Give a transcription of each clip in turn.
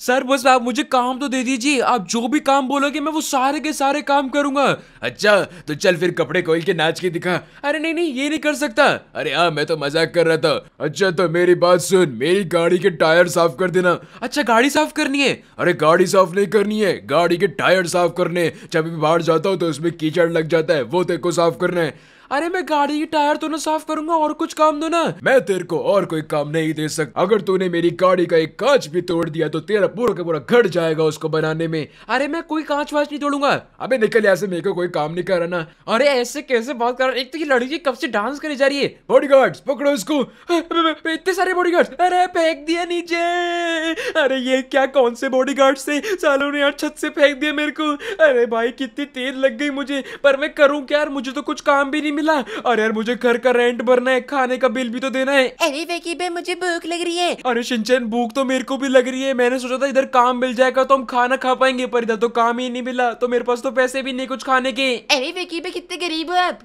sir बस आप मुझे काम तो दे दीजिए आप जो भी काम बोलोगे मैं वो सारे के सारे काम करूंगा अच्छा तो चल फिर कपड़े कोई के नाच के दिखा अरे नहीं नहीं ये नहीं कर सकता अरे हाँ मैं तो मजाक कर रहा था अच्छा तो मेरी बात सुन मेरी गाड़ी के टायर साफ कर देना अच्छा गाड़ी साफ करनी है अरे गाड़ी साफ नहीं करनी है गाड़ी के टायर साफ करने जब भी बाहर जाता हूँ तो उसमें कीचड़ लग जाता है वो तेको साफ करना है अरे मैं गाड़ी की टायर तो ना साफ करूंगा और कुछ काम दो तो ना मैं तेरे को और कोई काम नहीं दे सकता अगर तूने मेरी गाड़ी का एक कांच भी तोड़ दिया तो तेरा पूरा का पूरा घट जाएगा उसको बनाने में अरे मैं कोई कांच वाच नहीं तोड़ूंगा अबे निकल ऐसे मेरे को कोई काम नहीं कर रहा ना अरे ऐसे कैसे बात कर एक तो ये लड़की कब से डांस करी जा रही है बॉडी गार्ड पकड़ो उसको इतने सारे बॉडी गार्ड अरे फेंक दिया नीचे अरे ये क्या कौन से बॉडी गार्ड से सालों ने यार छत से फेंक दिया मेरे को अरे भाई कितनी तेज लग गई मुझे पर मैं करूँ क्या यार मुझे तो कुछ काम भी नहीं मिला और यार मुझे घर का रेंट भरना है खाने का बिल भी तो देना है अरे वेकी बे मुझे भूख लग रही है अरे सिंचन भूख तो मेरे को भी लग रही है मैंने सोचा था इधर काम मिल जाएगा तो हम खाना खा पाएंगे पर इधर तो काम ही नहीं मिला तो मेरे पास तो पैसे भी नहीं कुछ खाने के अरे वेकी बे कितने गरीब हो आप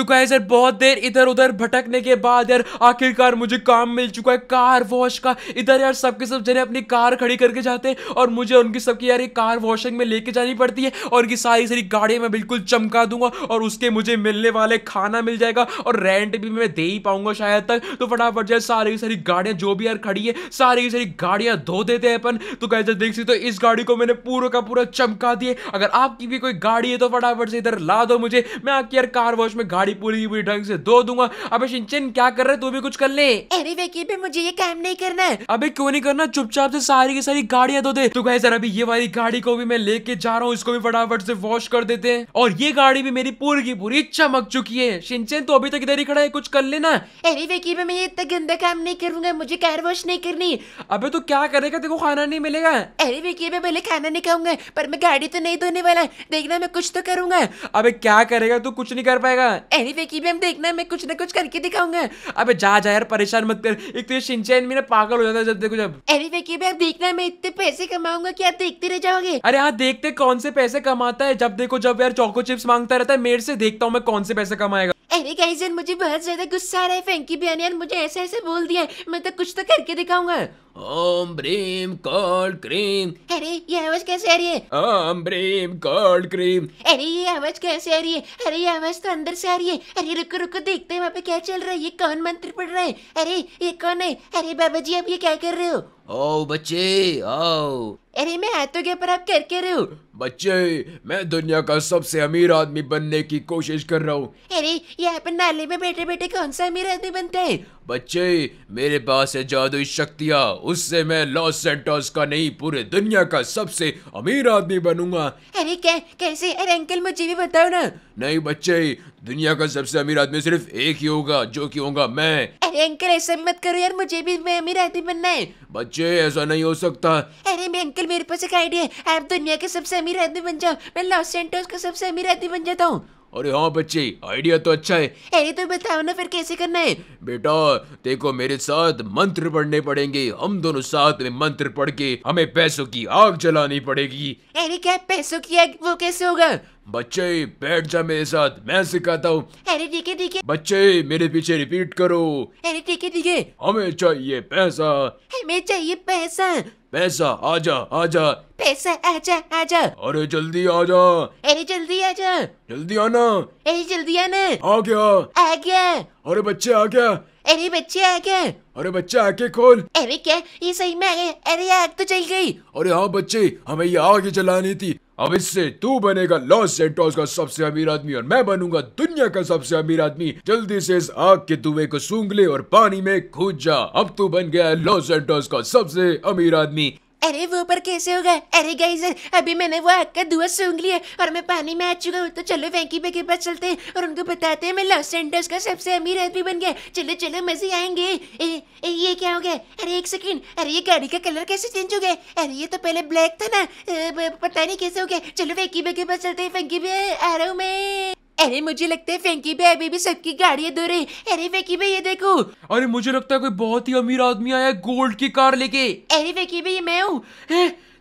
तो क्या यार बहुत देर इधर उधर भटकने के बाद यार आखिरकार मुझे काम मिल चुका है कार वॉश का इधर यार सबके सब जने अपनी कार खड़ी करके जाते हैं और मुझे उनकी सबकी यार कार वॉशिंग में लेके जानी पड़ती है और उनकी सारी सारी गाड़ियाँ मैं बिल्कुल चमका दूंगा और उसके मुझे मिलने वाले खाना मिल जाएगा और रेंट भी मैं दे ही पाऊंगा शायद तक तो फटाफट जो सारी सारी गाड़ियाँ जो भी यार खड़ी है सारी सारी गाड़ियाँ धो देते हैं अपन तो सर देख सकते हो इस गाड़ी को मैंने पूरा का पूरा चमका दिए अगर आपकी भी कोई गाड़ी है तो फटाफट से इधर ला दो मुझे मैं आपकी यार कार वॉश में गाड़ी गाड़ी पूरी की पूरी ढंग से धो दूंगा अबे सिंचन क्या कर रहे तू भी कुछ कर ले अरे वेकी पे मुझे ये काम नहीं करना है अबे क्यों नहीं करना चुपचाप से सारी की सारी गाड़ियां धो दे तो गए सर अभी ये वाली गाड़ी को भी मैं लेके जा रहा हूँ इसको भी फटाफट से वॉश कर देते हैं और ये गाड़ी भी मेरी पूरी की पूरी चमक चुकी है सिंचन तो अभी तक इधर ही खड़ा है कुछ कर लेना अरे वेकी पे मैं ये इतना गंदा काम नहीं करूंगा मुझे कार वॉश नहीं करनी अबे तो क्या करेगा देखो खाना नहीं मिलेगा अरे वेकी पे पहले खाना नहीं खाऊंगा पर मैं गाड़ी तो नहीं धोने वाला देखना मैं कुछ तो करूंगा अबे क्या करेगा तू कुछ नहीं कर पाएगा एनी फेकी में देखना मैं कुछ ना कुछ करके दिखाऊंगा अबे जा जा यार परेशान मत कर एक तो शिनचैन मेरा पागल हो जाता है जब देखो जब एनी फेकी में देखना मैं इतने पैसे कमाऊंगा क्या देखते रह जाओगे अरे यहाँ देखते कौन से पैसे कमाता है जब देखो जब यार चौको चिप्स मांगता रहता है मेरे से देखता हूँ मैं कौन से पैसे कमाएगा अरे गाइस यार मुझे बहुत ज्यादा गुस्सा आ रहा है फैंकी बहन यार मुझे ऐसे ऐसे बोल दिया मैं तो कुछ तो करके दिखाऊंगा ओम ब्रीम कोल्ड क्रीम अरे ये आवाज कैसे आ रही है ओम ब्रीम कोल्ड क्रीम अरे ये आवाज कैसे आ रही है अरे ये आवाज तो अंदर से आ रही है अरे रुको रुको देखते हैं वहाँ पे क्या चल रहा है ये कौन मंत्र पढ़ रहे हैं अरे ये कौन है अरे बाबा जी आप ये क्या कर रहे हो आओ बच्चे आओ अरे मैं हाथों के ऊपर आप कर के रहो बच्चे मैं दुनिया का सबसे अमीर आदमी बनने की कोशिश कर रहा हूँ अरे ये अपन नाले में बैठे बैठे कौन सा अमीर आदमी बनते है बच्चे मेरे पास है जादुई शक्तियाँ उससे मैं लॉस सेंटोस का नहीं पूरे दुनिया का सबसे अमीर आदमी बनूंगा अरे क्या कैसे अरे अंकल मुझे भी बताओ ना नहीं बच्चे दुनिया का सबसे अमीर आदमी सिर्फ एक ही होगा जो की होगा मैं अंकल ऐसा मत करो यार मुझे भी मैं अमीर आदमी बनना है बच्चे ऐसा नहीं हो सकता अरे मैं अंकल मेरे पास एक आइडिया है आप दुनिया के सबसे अमीर आदमी बन जाओ मैं लॉस एंटोस का सबसे अमीर आदमी बन जाता हूँ अरे हाँ बच्चे आइडिया तो अच्छा है अरे तो बताओ ना फिर कैसे करना है बेटा देखो मेरे साथ मंत्र पढ़ने पड़ेंगे हम दोनों साथ में मंत्र पढ़ के हमें पैसों की आग जलानी पड़ेगी अरे क्या पैसों की आग वो कैसे होगा बच्चे बैठ जा मेरे साथ मैं सिखाता हूँ अरे ठीक है ठीक है बच्चे मेरे पीछे रिपीट करो अरे ठीक है ठीक है हमें चाहिए पैसा हमें चाहिए पैसा पैसा आजा आजा पैसा आजा आजा अरे जल्दी आजा अरे जल्दी आजा जल्दी आना अरे जल्दी आना आ गया आ गया अरे बच्चे आ गया अरे बच्चे आ गया अरे बच्चे आके खोल अरे क्या ये सही में आ गया अरे आग तो चल गई अरे हाँ बच्चे हमें ये आग ही जलानी थी अब इससे तू बनेगा लॉस एंटोस का सबसे अमीर आदमी और मैं बनूंगा दुनिया का सबसे अमीर आदमी जल्दी से इस आग के धुएं को सूंघ ले और पानी में कूद जा अब तू बन गया लॉस एंटोस का सबसे अमीर आदमी अरे वो पर कैसे होगा अरे गाइजर अभी मैंने वो आग का धुआं सूंघ लिया और मैं पानी में आ चुका हूँ तो चलो फैंकी पे के पास चलते हैं और उनको बताते हैं मैं लॉस सेंटर्स का सबसे अमीर आदमी बन गया चलो चलो मजे आएंगे ए, ए, ये क्या हो गया अरे एक सेकेंड अरे ये गाड़ी का कलर कैसे चेंज हो गया अरे ये तो पहले ब्लैक था ना ए, पता नहीं कैसे हो गया चलो वेंकी पे के पास चलते हैं वेंकी पे आ रहा हूँ मैं अरे मुझे लगता है फेंकी भाई अभी भी सबकी गाड़ियाँ दो रही अरे फेंकी भाई ये देखो अरे मुझे लगता है कोई बहुत ही अमीर आदमी आया गोल्ड की कार लेके अरे फेंकी भाई मैं हूँ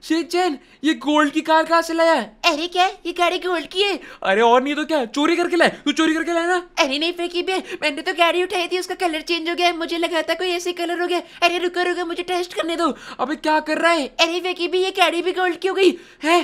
शेखचैन ये गोल्ड की कार कहाँ से लाया है अरे क्या ये गाड़ी गोल्ड की है अरे और नहीं तो क्या चोरी करके लाए तू चोरी करके लाया ना अरे नहीं फेंकी बे मैंने तो गाड़ी उठाई थी उसका कलर चेंज हो गया मुझे लगा था कोई ऐसे कलर हो गया अरे रुको रुको मुझे टेस्ट करने दो अबे क्या कर रहा है अरे फेंकी भी ये गाड़ी भी गोल्ड की हो गई है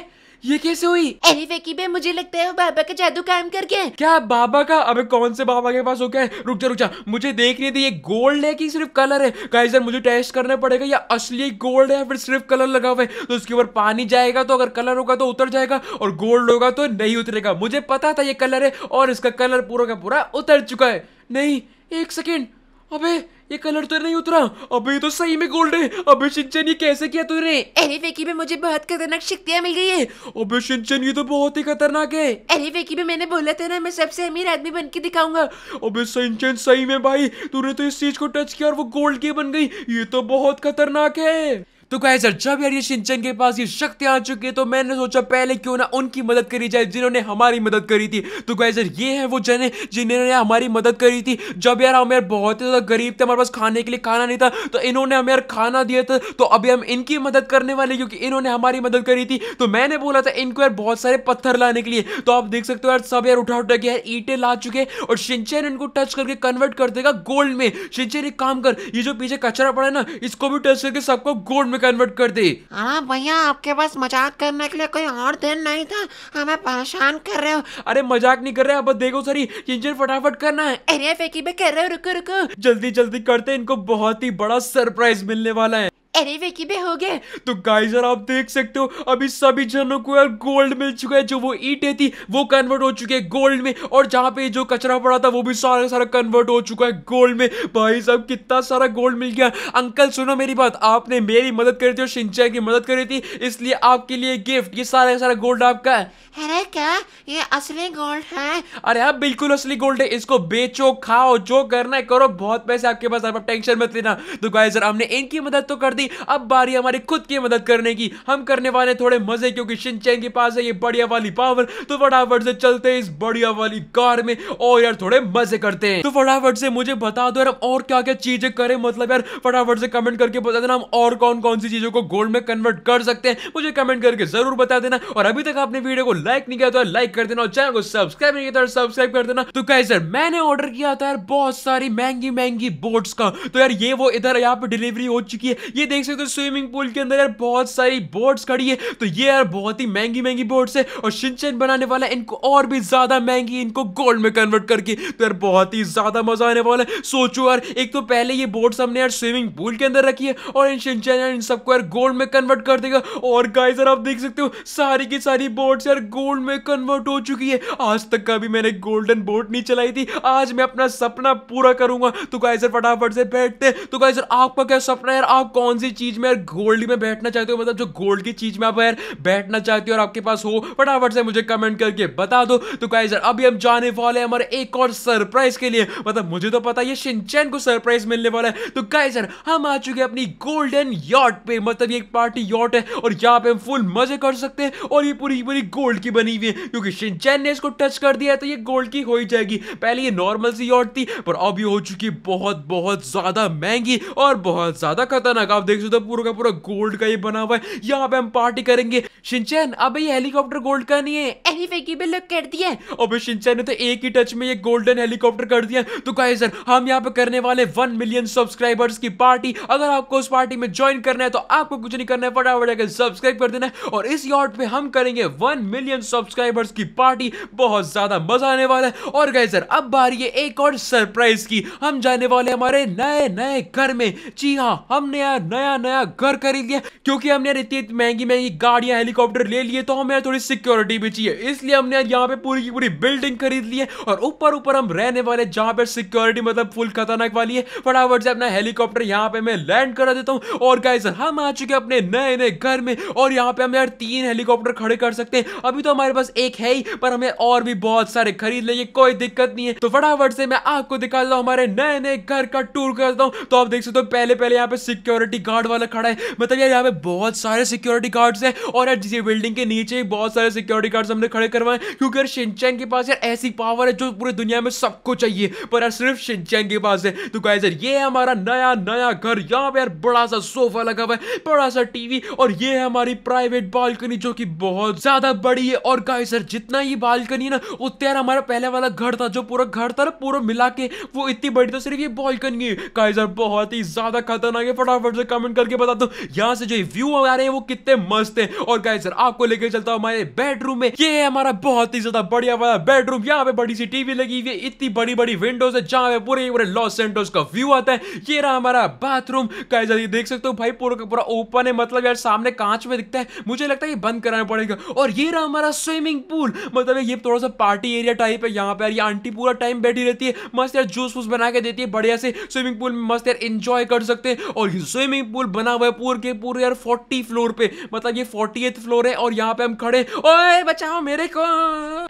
ये कैसे हुई अरे वेकी बे मुझे लगता है वो बाबा का जादू काम कर गया क्या बाबा का अबे कौन से बाबा के पास हो गया रुक जा रुक जा मुझे देख नहीं थी तो ये गोल्ड है कि सिर्फ कलर है गाइस मुझे टेस्ट करना पड़ेगा या असली गोल्ड है फिर सिर्फ कलर लगा हुआ है तो उसके ऊपर पानी जाएगा तो अगर कलर होगा तो उतर जाएगा और गोल्ड होगा तो नहीं उतरेगा मुझे पता था ये कलर है और इसका कलर पूरा का पूरा उतर चुका है नहीं एक सेकेंड अबे ये कलर तो नहीं उतरा अबे ये तो सही में गोल्ड है अबे सिंचन ये कैसे किया तूने अरे में मुझे बहुत खतरनाक शक्तियाँ मिल गई है अबे शिनचैन ये तो बहुत ही खतरनाक है अरे में मैंने बोला था ना मैं सबसे अमीर आदमी बन के दिखाऊंगा अबे सिंचन सही में भाई तूने तो इस चीज को टच किया और वो गोल्ड की बन गई ये तो बहुत खतरनाक है तो कहा सर जब यार ये शिंचन के पास ये शक्ति आ चुकी है तो मैंने सोचा पहले क्यों ना उनकी मदद करी जाए जिन्होंने हमारी मदद करी थी तो कहा सर ये है वो जने जिन्होंने हमारी मदद करी थी जब यार हम यार बहुत ही ज़्यादा गरीब थे हमारे पास खाने के लिए खाना नहीं था तो इन्होंने हमें यार खाना दिया था तो अभी हम इनकी मदद करने वाले क्योंकि इन्होंने हमारी मदद करी थी तो मैंने बोला था इनको यार बहुत सारे पत्थर लाने के लिए तो आप देख सकते हो यार सब यार उठा उठा के यार ईटे ला चुके और शिंचन इनको टच करके कन्वर्ट कर देगा गोल्ड में शिंचन एक काम कर ये जो पीछे कचरा पड़ा है ना इसको भी टच करके सबको गोल्ड में कन्वर्ट कर दी हाँ भैया आपके पास मजाक करने के लिए कोई और दिन नहीं था हमें परेशान कर रहे हो अरे मजाक नहीं कर रहे बस देखो सारी इंजन फटाफट करना है अरे फेकी में कर रहे हो रुको रुको जल्दी जल्दी करते इनको बहुत ही बड़ा सरप्राइज मिलने वाला है अरे की बे हो गए तो गाइस यार आप देख सकते हो अभी सभी जनों को यार गोल्ड मिल चुका है जो वो ईटे थी वो कन्वर्ट हो चुके हैं गोल्ड में और जहाँ पे जो कचरा पड़ा था वो भी सारा सारा कन्वर्ट हो चुका है गोल्ड में भाई साहब कितना सारा गोल्ड मिल गया अंकल सुनो मेरी बात आपने मेरी मदद करी थी और सिंचाई की मदद करी थी इसलिए आपके लिए गिफ्ट ये सारा सारा गोल्ड आपका है अरे क्या ये असली गोल्ड है अरे आप हाँ, बिल्कुल असली गोल्ड है इसको बेचो खाओ जो करना है करो बहुत पैसे आपके पास आप टेंशन मत लेना तो गाइस हमने इनकी मदद तो कर दी थी अब बारी हमारी खुद की मदद करने की हम करने वाले थोड़े मजे क्योंकि शिनचैन के पास है ये बढ़िया वाली पावर तो फटाफट से चलते हैं इस बढ़िया वाली कार में और यार थोड़े मजे करते हैं तो फटाफट से मुझे बता दो यार और क्या क्या चीजें करें मतलब यार फटाफट से कमेंट करके बता देना हम और कौन कौन सी चीजों को गोल्ड में कन्वर्ट कर सकते हैं मुझे कमेंट करके जरूर बता देना और अभी तक आपने वीडियो को लाइक नहीं किया तो लाइक कर देना और चैनल को सब्सक्राइब नहीं किया तो सब्सक्राइब कर देना तो कह सर मैंने ऑर्डर किया था यार बहुत सारी महंगी महंगी बोट्स का तो यार ये वो इधर यहाँ पे डिलीवरी हो चुकी है ये देख सकते हो स्विमिंग पूल के अंदर यार बहुत सारी बोट्स खड़ी है तो ये यार बहुत ही महंगी महंगी बोट्स है और शिनचैन बनाने वाला इनको और भी ज्यादा महंगी इनको गोल्ड में कन्वर्ट करके तो यार बहुत ही ज्यादा मजा आने वाला है सोचो यार एक तो पहले ये बोट्स हमने यार स्विमिंग पूल के अंदर रखी है और इन शिनचैन इन सबको यार गोल्ड में कन्वर्ट कर देगा और गाय सर आप देख सकते हो सारी की सारी बोट्स यार गोल्ड में कन्वर्ट हो चुकी है आज तक कभी मैंने गोल्डन बोट नहीं चलाई थी आज मैं अपना सपना पूरा करूंगा तो गाय सर फटाफट से बैठते तो गाय सर आपका क्या सपना है यार आप कौन कौन सी चीज में गोल्ड में बैठना चाहते हो मतलब जो गोल्ड की चीज में आप यार बैठना चाहते हो और आपके पास हो फटाफट से मुझे कमेंट करके बता दो तो गाइस यार अभी हम जाने वाले हैं हमारे एक और सरप्राइज के लिए मतलब मुझे तो पता है शिनचैन को सरप्राइज मिलने वाला है तो गाइस यार हम आ चुके हैं अपनी गोल्डन यॉट पे मतलब ये एक पार्टी यॉट है और यहाँ पे हम फुल मजे कर सकते हैं और ये पूरी पूरी गोल्ड की बनी हुई है क्योंकि शिनचैन ने इसको टच कर दिया है तो ये गोल्ड की हो ही जाएगी पहले ये नॉर्मल सी यॉट थी पर अब ये हो चुकी बहुत बहुत ज्यादा महंगी और बहुत ज्यादा खतरनाक आप देख सकते हो पूरा का पूरा गोल्ड का ये बना हुआ है यहाँ पे हम पार्टी करेंगे शिनचैन अबे ये हेलीकॉप्टर गोल्ड का नहीं है एनी वे की भी लुक कर दिया अबे शिनचैन ने तो एक ही टच में ये गोल्डन हेलीकॉप्टर कर दिया तो कहे सर हम यहाँ पे करने वाले वन मिलियन सब्सक्राइबर्स की पार्टी अगर आपको उस पार्टी में ज्वाइन करना है तो आपको कुछ नहीं करना है फटाफट जाकर सब्सक्राइब कर देना है और इस यॉट पे हम करेंगे वन मिलियन सब्सक्राइबर्स की पार्टी बहुत ज्यादा मजा आने वाला है और गाइस सर अब बारी है एक और सरप्राइज की हम जाने वाले हमारे नए नए घर में जी हाँ हमने यार नया नया घर खरीद लिया क्योंकि हमने यार इतनी महंगी महंगी गाड़ियां हेलीकॉप्टर ले लिए तो हमें यार थोड़ी सिक्योरिटी भी चाहिए इसलिए हमने यार यहाँ पे पूरी की पूरी बिल्डिंग खरीद ली है और ऊपर ऊपर हम रहने वाले जहाँ पे सिक्योरिटी मतलब फुल खतरनाक वाली है फटाफट से अपना हेलीकॉप्टर यहाँ पे मैं लैंड करा देता हूँ और सर हम आ चुके अपने नए नए घर में और यहाँ पे हम यार तीन हेलीकॉप्टर खड़े कर सकते हैं अभी तो हमारे पास एक है ही पर हमें और भी बहुत सारे खरीद लेंगे कोई दिक्कत नहीं है तो फटाफट से मैं आपको दिखा देता हूँ हमारे नए नए घर का टूर करता हूँ तो आप देख सकते हो पहले पहले यहाँ पे सिक्योरिटी गार्ड वाला खड़ा है मतलब यार यहाँ पे बहुत सारे सिक्योरिटी गार्ड्स हैं और यार जिसे बिल्डिंग के नीचे ही बहुत सारे सिक्योरिटी गार्ड्स हमने खड़े करवाए क्योंकि यार शिनचैन के पास यार ऐसी पावर है जो पूरी दुनिया में सबको चाहिए पर यार सिर्फ शिनचैन के पास है तो गाइस यार ये हमारा नया नया घर यहाँ पे यार बड़ा सा सोफा लगा हुआ है बड़ा सा टीवी और ये है हमारी प्राइवेट बालकनी जो की बहुत ज्यादा बड़ी है और गाइस यार जितना ये बालकनी ना उतना यार हमारा पहले वाला घर था जो पूरा घर था ना पूरा मिला के वो इतनी बड़ी था तो सिर्फ ये बालकनी है गाइस यार बहुत ही ज्यादा खतरनाक है फटाफट से कमेंट करके बता दो यहाँ से जो व्यू आ रहे हैं वो कितने मस्त है और गाय सर आपको लेकर चलता हूँ हमारे बेडरूम में ये हमारा बहुत ही ज्यादा बढ़िया वाला बेडरूम यहाँ पे बड़ी सी टीवी लगी हुई है इतनी बड़ी बड़ी विंडोज है जहाँ पे पूरे पूरे लॉस सेंटोस का व्यू आता है ये रहा हमारा बाथरूम गाय सर ये देख सकते हो भाई पूरा का पूरा ओपन है मतलब यार सामने कांच में दिखता है मुझे लगता है ये बंद कराना पड़ेगा और ये रहा हमारा स्विमिंग पूल मतलब ये थोड़ा सा पार्टी एरिया टाइप है यहाँ पे यार ये आंटी पूरा टाइम बैठी रहती है मस्त यार जूस वूस बना के देती है बढ़िया से स्विमिंग पूल में मस्त यार इंजॉय कर सकते हैं और स्विमिंग स्विमिंग पूल बना हुआ है पूर के पूरे यार फोर्टी फ्लोर पे मतलब ये फोर्टी फ्लोर है और यहाँ पे हम खड़े ओए बचाओ मेरे को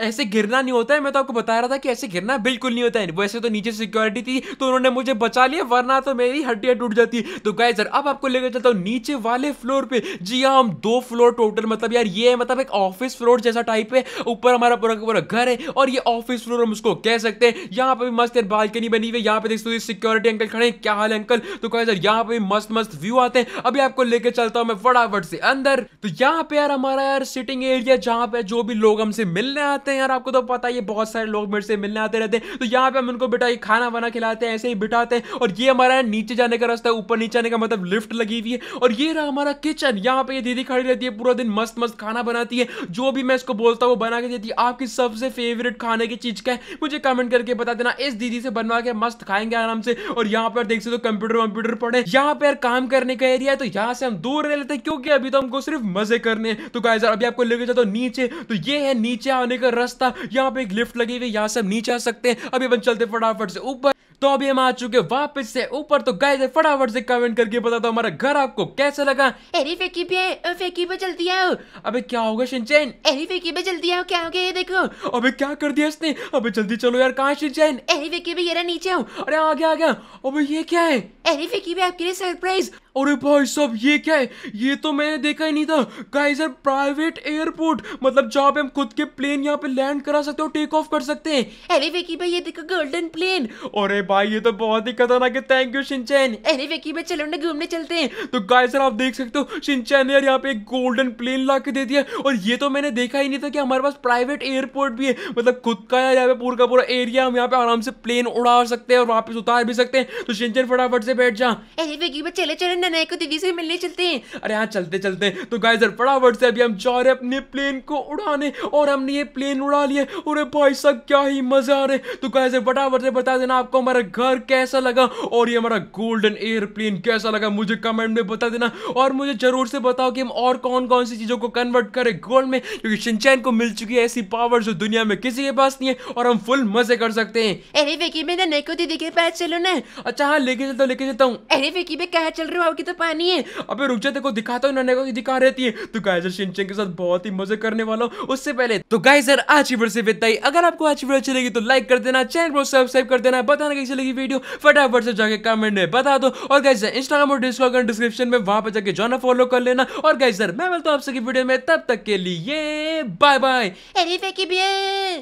ऐसे गिरना नहीं होता है मैं तो आपको बता रहा था कि ऐसे गिरना बिल्कुल नहीं होता है वैसे तो नीचे सिक्योरिटी थी तो उन्होंने मुझे बचा लिया वरना तो मेरी हड्डियां टूट जाती तो गाय सर अब आपको लेकर चलता हूँ नीचे वाले फ्लोर पे जी हाँ हम दो फ्लोर टोटल मतलब यार ये मतलब एक ऑफिस फ्लोर जैसा टाइप है ऊपर हमारा पूरा का पूरा घर है और ये ऑफिस फ्लोर हम उसको कह सकते हैं यहाँ पे भी मस्त यार बालकनी बनी हुई है यहाँ पे देखते सकते सिक्योरिटी अंकल खड़े क्या हाल अंकल तो गाइज यार यहाँ पे मस्त मस्त व्यू आते हैं अभी आपको लेके चलता हूँ मैं फटाफट से अंदर तो यहाँ पे यार हमारा यार सिटिंग एरिया जहाँ पे जो भी लोग हमसे मिलने आते हैं यार आपको तो पता ही बहुत सारे लोग मेरे से मिलने आते रहते हैं तो यहाँ पे हम उनको बेटा ये खाना वाना खिलाते हैं ऐसे ही बिठाते हैं और ये हमारा नीचे जाने का रास्ता है ऊपर नीचे आने का मतलब लिफ्ट लगी हुई है और ये रहा हमारा किचन यहाँ पे ये दीदी खड़ी रहती है पूरा दिन मस्त मस्त खाना बनाती है जो भी मैं इसको बोलता हूँ वो बना के देती है आपकी सबसे फेवरेट खाने की चीज क्या है मुझे कमेंट करके बता देना इस दीदी से बनवा के मस्त खाएंगे आराम से और यहाँ पर देख सकते हो कंप्यूटर वंप्यूटर पड़े यहाँ पर काम करने का एरिया है तो यहाँ से हम दूर रह लेते हैं क्योंकि अभी तो हमको सिर्फ मजे करने हैं तो गाइस अभी आपको लेके जाता हूँ नीचे तो ये है नीचे आने का रास्ता यहाँ पे एक लिफ्ट लगी हुई यहाँ से हम नीचे आ सकते हैं अभी अपन चलते फटाफट से ऊपर तो अभी हम आ चुके वापस से ऊपर तो गए फटाफट से कमेंट करके बता दो हमारा घर आपको कैसा लगा एरी फेकी पे फेकी पे चलती आओ अबे क्या होगा शिनचैन एरी फेकी पे जल्दी आओ क्या हो गया ये देखो अबे क्या कर दिया इसने अबे जल्दी चलो यार कहाँ शिनचैन एरी फेकी पे ये नीचे आओ अरे आ गया आ गया अबे ये क्या है एरी फेकी पे आपके लिए सरप्राइज अरे भाई सब ये क्या है ये तो मैंने देखा ही नहीं था गाइस यार प्राइवेट एयरपोर्ट मतलब जहाँ पे हम खुद के प्लेन यहाँ पे लैंड करा सकते हैं और टेक ऑफ कर सकते हैं अरे वेकी भाई ये देखो गोल्डन प्लेन अरे भाई ये तो बहुत ही खतरनाक है थैंक यू सिंचैन अरे वेकी भाई चलो ना घूमने चलते हैं तो गाइस यार आप देख सकते हो सिंचैन ने यार यहाँ पे एक गोल्डन प्लेन ला के दे दिया और ये तो मैंने देखा ही नहीं था कि हमारे पास प्राइवेट एयरपोर्ट भी है मतलब खुद का यार यहाँ पे पूरा का पूरा एरिया हम यहाँ पे आराम से प्लेन उड़ा सकते हैं और वापस उतार भी सकते हैं तो सिंचैन फटाफट से बैठ जा अरे वेकी भाई चले चले ना नए को तो दीदी से मिलने चलते हैं अरे हाँ चलते चलते तो गाइस यार फटाफट से अभी हम जा रहे अपने प्लेन को उड़ाने और हमने ये प्लेन उड़ा लिए और भाई साहब क्या ही मजा आ रहे तो गाइस यार फटाफट से बता देना आपको हमारा घर कैसा लगा और ये हमारा गोल्डन एयरप्लेन कैसा लगा मुझे कमेंट में बता देना और मुझे जरूर से बताओ कि हम और कौन कौन सी चीज़ों को कन्वर्ट करें गोल्ड में क्योंकि सिंचैन को मिल चुकी है ऐसी पावर जो दुनिया में किसी के पास नहीं है और हम फुल मजे कर सकते हैं अरे विकी मैं नेको तो दीदी के पास चलो ना अच्छा हाँ लेके चलता हूँ लेके चलता हूँ अरे विकी मैं कहा चल रहा हूँ कितने पानी है अब रुक जाते को दिखाता हूँ नन्हे को दिखा रहती है तो गायजर शिनचैन के साथ बहुत ही मजे करने वाला हूँ उससे पहले तो गायजर आज की से बताई अगर आपको आज वीडियो अच्छी लगी तो लाइक कर देना चैनल को सब्सक्राइब कर देना बताना कैसी लगी वीडियो फटाफट से जाके कमेंट में बता दो और गायजर इंस्टाग्राम और डिस्कॉर्ड डिस्क्रिप्शन में वहां पर जाके जाना फॉलो कर लेना और गायजर मैं बोलता हूँ आपसे वीडियो में तब तक के लिए बाय बाय